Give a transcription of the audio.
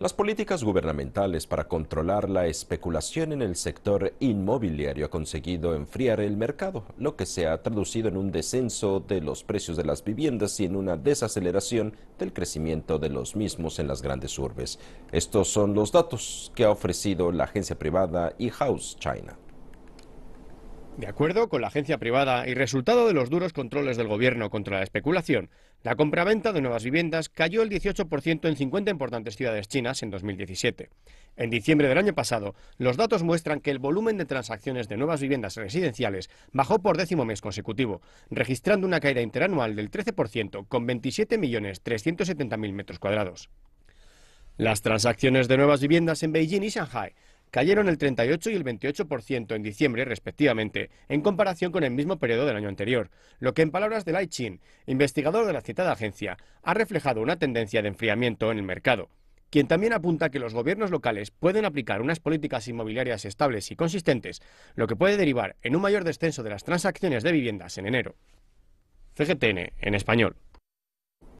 Las políticas gubernamentales para controlar la especulación en el sector inmobiliario han conseguido enfriar el mercado, lo que se ha traducido en un descenso de los precios de las viviendas y en una desaceleración del crecimiento de los mismos en las grandes urbes. Estos son los datos que ha ofrecido la agencia privada e-House China. De acuerdo con la agencia privada y resultado de los duros controles del Gobierno contra la especulación, la compraventa de nuevas viviendas cayó el 18% en 50 importantes ciudades chinas en 2017. En diciembre del año pasado, los datos muestran que el volumen de transacciones de nuevas viviendas residenciales bajó por décimo mes consecutivo, registrando una caída interanual del 13% con 27.370.000 metros cuadrados. Las transacciones de nuevas viviendas en Beijing y Shanghái cayeron el 38 y el 28% en diciembre, respectivamente, en comparación con el mismo periodo del año anterior, lo que en palabras de Lai Chin, investigador de la citada agencia, ha reflejado una tendencia de enfriamiento en el mercado quien también apunta que los gobiernos locales pueden aplicar unas políticas inmobiliarias estables y consistentes, lo que puede derivar en un mayor descenso de las transacciones de viviendas en enero. CGTN, en español.